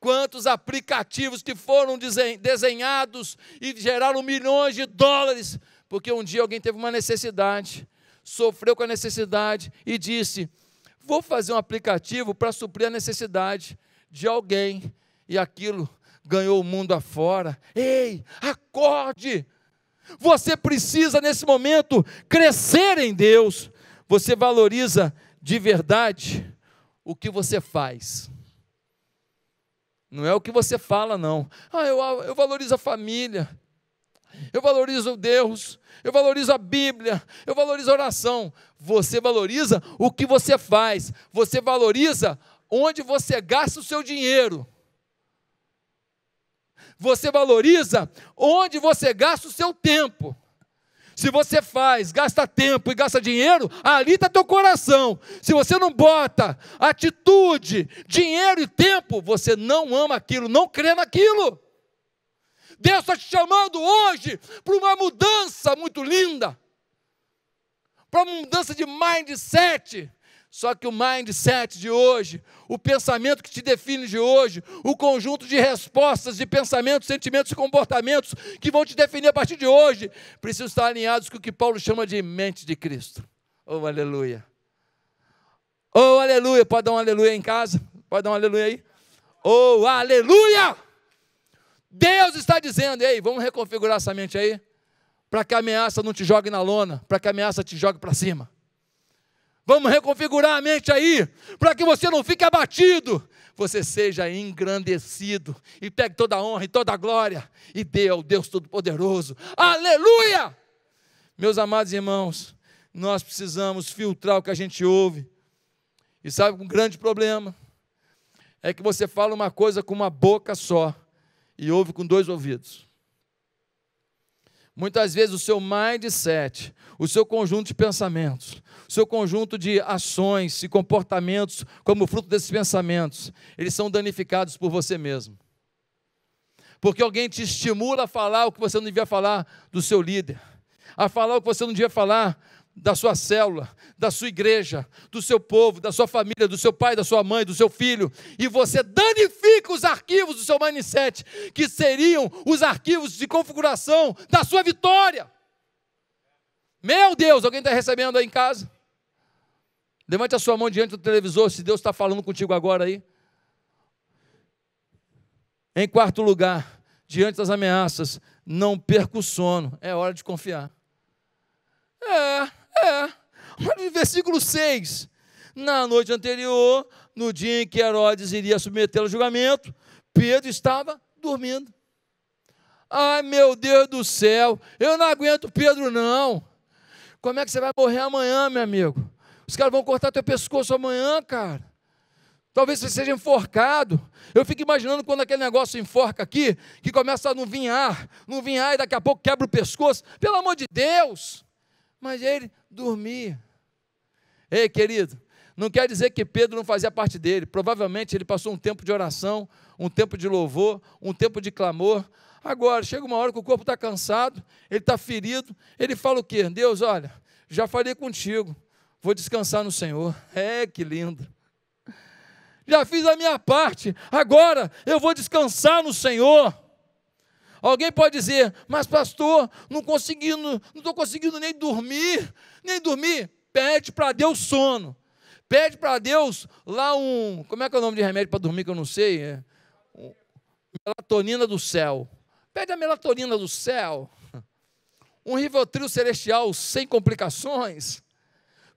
Quantos aplicativos que foram desenhados e geraram milhões de dólares, porque um dia alguém teve uma necessidade, sofreu com a necessidade e disse: Vou fazer um aplicativo para suprir a necessidade de alguém. E aquilo ganhou o mundo afora. Ei, acorde! Você precisa, nesse momento, crescer em Deus. Você valoriza de verdade o que você faz. Não é o que você fala, não. Ah, eu, eu valorizo a família. Eu valorizo Deus. Eu valorizo a Bíblia. Eu valorizo a oração. Você valoriza o que você faz. Você valoriza onde você gasta o seu dinheiro. Você valoriza onde você gasta o seu tempo. Se você faz, gasta tempo e gasta dinheiro, ali está teu coração. Se você não bota atitude, dinheiro e tempo, você não ama aquilo, não crê naquilo. Deus está te chamando hoje para uma mudança muito linda, para uma mudança de mindset, só que o mindset de hoje, o pensamento que te define de hoje, o conjunto de respostas, de pensamentos, sentimentos e comportamentos que vão te definir a partir de hoje, precisam estar alinhados com o que Paulo chama de mente de Cristo. Oh, aleluia! Oh, aleluia! Pode dar um aleluia em casa? Pode dar um aleluia aí? Oh, aleluia! Deus está dizendo, ei, vamos reconfigurar essa mente aí, para que a ameaça não te jogue na lona, para que a ameaça te jogue para cima Vamos reconfigurar a mente aí, para que você não fique abatido, você seja engrandecido e pegue toda a honra e toda a glória e dê ao Deus Todo-Poderoso. Aleluia! Meus amados irmãos, nós precisamos filtrar o que a gente ouve. E sabe um grande problema? É que você fala uma coisa com uma boca só e ouve com dois ouvidos. Muitas vezes o seu mindset, o seu conjunto de pensamentos, o seu conjunto de ações e comportamentos, como fruto desses pensamentos, eles são danificados por você mesmo. Porque alguém te estimula a falar o que você não devia falar do seu líder, a falar o que você não devia falar da sua célula, da sua igreja, do seu povo, da sua família, do seu pai, da sua mãe, do seu filho, e você danifica os arquivos do seu mindset, que seriam os arquivos de configuração da sua vitória. Meu Deus, alguém está recebendo aí em casa? Levante a sua mão diante do televisor, se Deus está falando contigo agora aí. Em quarto lugar, diante das ameaças, não perca o sono, é hora de confiar. É, é. Olha o versículo 6. Na noite anterior, no dia em que Herodes iria submetê-lo ao julgamento, Pedro estava dormindo. Ai, meu Deus do céu, eu não aguento Pedro, não. Como é que você vai morrer amanhã, meu amigo? Os caras vão cortar teu pescoço amanhã, cara. Talvez você seja enforcado. Eu fico imaginando quando aquele negócio enforca aqui, que começa a não vinhar, não vinhar e daqui a pouco quebra o pescoço. Pelo amor de Deus! Mas ele dormir. Ei, querido, não quer dizer que Pedro não fazia parte dele. Provavelmente ele passou um tempo de oração, um tempo de louvor, um tempo de clamor. Agora, chega uma hora que o corpo está cansado, ele está ferido, ele fala o quê? Deus, olha, já falei contigo, vou descansar no Senhor. É, que lindo. Já fiz a minha parte, agora eu vou descansar no Senhor. Alguém pode dizer, mas pastor, não conseguindo, não estou conseguindo nem dormir, nem dormir. Pede para Deus sono. Pede para Deus lá um, como é que é o nome de remédio para dormir que eu não sei? É, um, melatonina do céu. Pede a melatonina do céu. Um rivotril celestial sem complicações.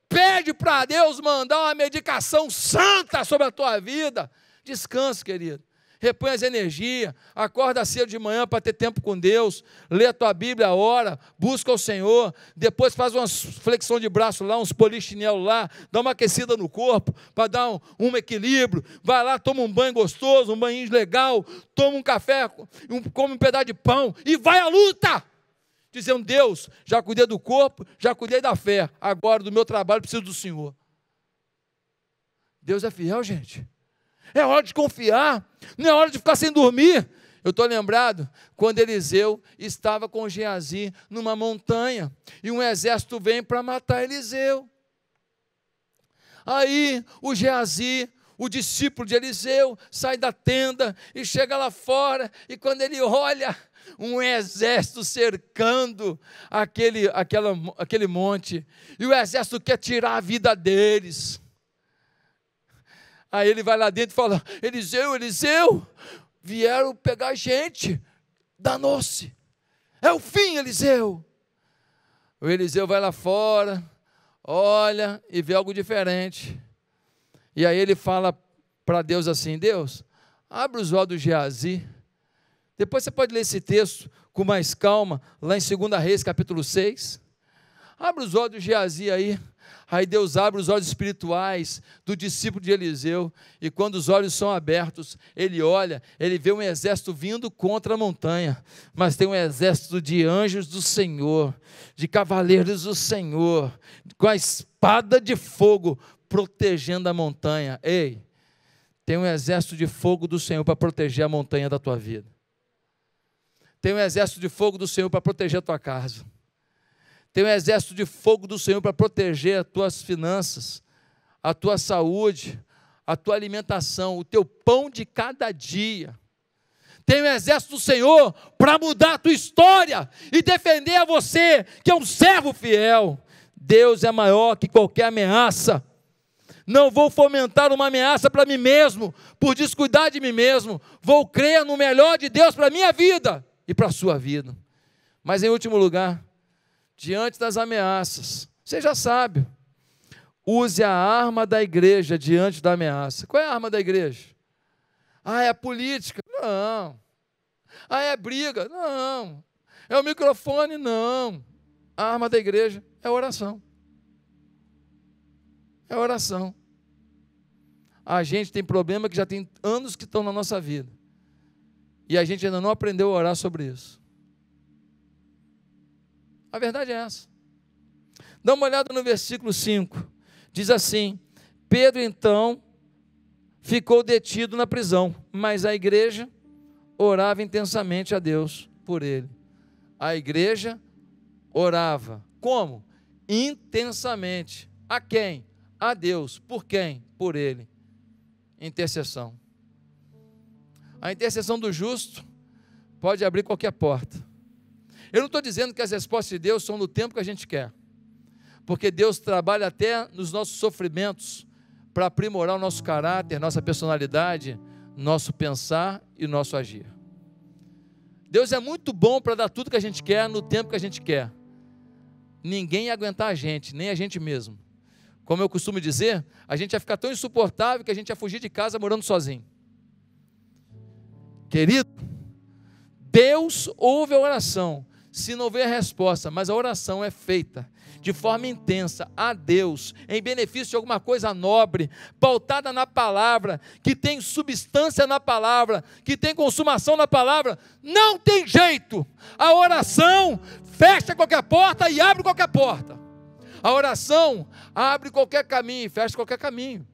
Pede para Deus mandar uma medicação santa sobre a tua vida. Descanse, querido repõe as energias, acorda cedo de manhã para ter tempo com Deus, lê a tua Bíblia, ora, busca o Senhor, depois faz uma flexão de braço lá, uns polichinel lá, dá uma aquecida no corpo para dar um, um, equilíbrio, vai lá, toma um banho gostoso, um banho legal, toma um café, um, come um pedaço de pão e vai à luta! Dizendo, Deus, já cuidei do corpo, já cuidei da fé, agora do meu trabalho preciso do Senhor. Deus é fiel, gente é hora de confiar, não é hora de ficar sem dormir. Eu estou lembrado quando Eliseu estava com Geazi numa montanha e um exército vem para matar Eliseu. Aí o Geazi, o discípulo de Eliseu, sai da tenda e chega lá fora e quando ele olha, um exército cercando aquele, aquela, aquele monte, e o exército quer tirar a vida deles. Aí ele vai lá dentro e fala: Eliseu, Eliseu, vieram pegar a gente, danou-se. É o fim, Eliseu. O Eliseu vai lá fora, olha e vê algo diferente. E aí ele fala para Deus assim: Deus, abre os olhos do Geazi. Depois você pode ler esse texto com mais calma, lá em 2 Reis, capítulo 6. Abre os olhos do Geazi aí. Aí Deus abre os olhos espirituais do discípulo de Eliseu, e quando os olhos são abertos, ele olha, ele vê um exército vindo contra a montanha, mas tem um exército de anjos do Senhor, de cavaleiros do Senhor, com a espada de fogo protegendo a montanha. Ei, tem um exército de fogo do Senhor para proteger a montanha da tua vida. Tem um exército de fogo do Senhor para proteger a tua casa tem um exército de fogo do Senhor para proteger as tuas finanças, a tua saúde, a tua alimentação, o teu pão de cada dia. Tem um exército do Senhor para mudar a tua história e defender a você, que é um servo fiel. Deus é maior que qualquer ameaça. Não vou fomentar uma ameaça para mim mesmo, por descuidar de mim mesmo. Vou crer no melhor de Deus para a minha vida e para a sua vida. Mas em último lugar, diante das ameaças. Seja sábio. Use a arma da igreja diante da ameaça. Qual é a arma da igreja? Ah, é a política? Não. Ah, é a briga? Não. É o microfone? Não. A arma da igreja é a oração. É a oração. A gente tem problema que já tem anos que estão na nossa vida. E a gente ainda não aprendeu a orar sobre isso. A verdade é essa. Dá uma olhada no versículo 5. Diz assim: Pedro então ficou detido na prisão, mas a igreja orava intensamente a Deus por ele. A igreja orava. Como? Intensamente. A quem? A Deus. Por quem? Por ele. Intercessão. A intercessão do justo pode abrir qualquer porta. Eu não estou dizendo que as respostas de Deus são no tempo que a gente quer, porque Deus trabalha até nos nossos sofrimentos para aprimorar o nosso caráter, nossa personalidade, nosso pensar e nosso agir. Deus é muito bom para dar tudo que a gente quer no tempo que a gente quer. Ninguém ia aguentar a gente, nem a gente mesmo. Como eu costumo dizer, a gente ia ficar tão insuportável que a gente ia fugir de casa morando sozinho. Querido, Deus ouve a oração se não vê a resposta, mas a oração é feita de forma intensa a Deus, em benefício de alguma coisa nobre, pautada na palavra, que tem substância na palavra, que tem consumação na palavra, não tem jeito. A oração fecha qualquer porta e abre qualquer porta. A oração abre qualquer caminho e fecha qualquer caminho.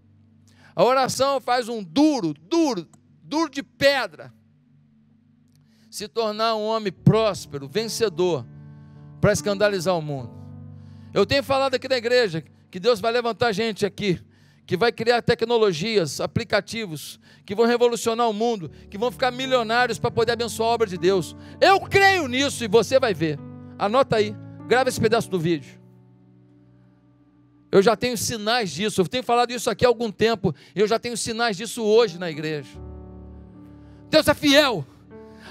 A oração faz um duro, duro, duro de pedra se tornar um homem próspero, vencedor, para escandalizar o mundo. Eu tenho falado aqui na igreja que Deus vai levantar gente aqui, que vai criar tecnologias, aplicativos, que vão revolucionar o mundo, que vão ficar milionários para poder abençoar a obra de Deus. Eu creio nisso e você vai ver. Anota aí, grava esse pedaço do vídeo. Eu já tenho sinais disso, eu tenho falado isso aqui há algum tempo, eu já tenho sinais disso hoje na igreja. Deus é fiel.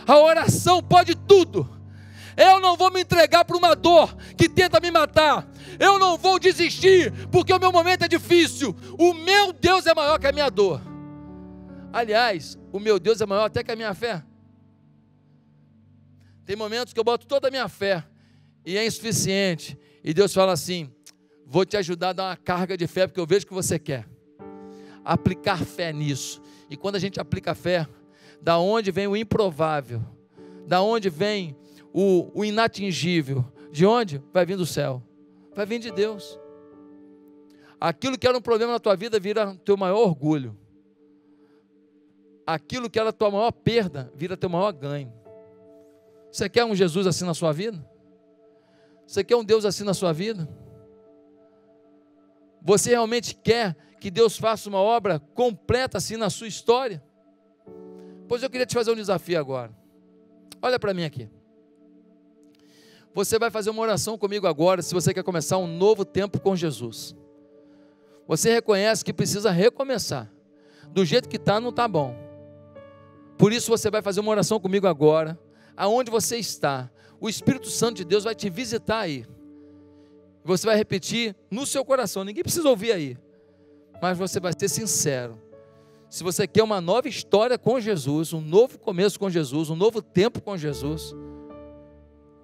A oração pode tudo. Eu não vou me entregar para uma dor que tenta me matar. Eu não vou desistir porque o meu momento é difícil. O meu Deus é maior que a minha dor. Aliás, o meu Deus é maior até que a minha fé. Tem momentos que eu boto toda a minha fé e é insuficiente. E Deus fala assim: vou te ajudar a dar uma carga de fé, porque eu vejo que você quer. Aplicar fé nisso. E quando a gente aplica fé, da onde vem o improvável, da onde vem o, o inatingível. De onde? Vai vir do céu, vai vir de Deus. Aquilo que era um problema na tua vida vira teu maior orgulho. Aquilo que era tua maior perda vira teu maior ganho. Você quer um Jesus assim na sua vida? Você quer um Deus assim na sua vida? Você realmente quer que Deus faça uma obra completa assim na sua história? Pois eu queria te fazer um desafio agora. Olha para mim aqui. Você vai fazer uma oração comigo agora, se você quer começar um novo tempo com Jesus. Você reconhece que precisa recomeçar. Do jeito que está, não está bom. Por isso você vai fazer uma oração comigo agora, aonde você está. O Espírito Santo de Deus vai te visitar aí. Você vai repetir no seu coração, ninguém precisa ouvir aí. Mas você vai ser sincero se você quer uma nova história com Jesus, um novo começo com Jesus, um novo tempo com Jesus,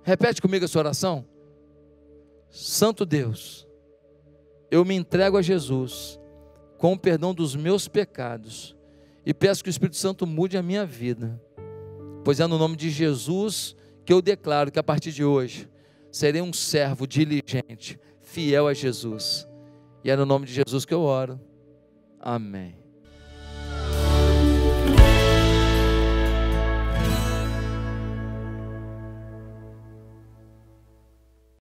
repete comigo essa oração. Santo Deus, eu me entrego a Jesus com o perdão dos meus pecados e peço que o Espírito Santo mude a minha vida. Pois é no nome de Jesus que eu declaro que a partir de hoje serei um servo diligente, fiel a Jesus. E é no nome de Jesus que eu oro. Amém.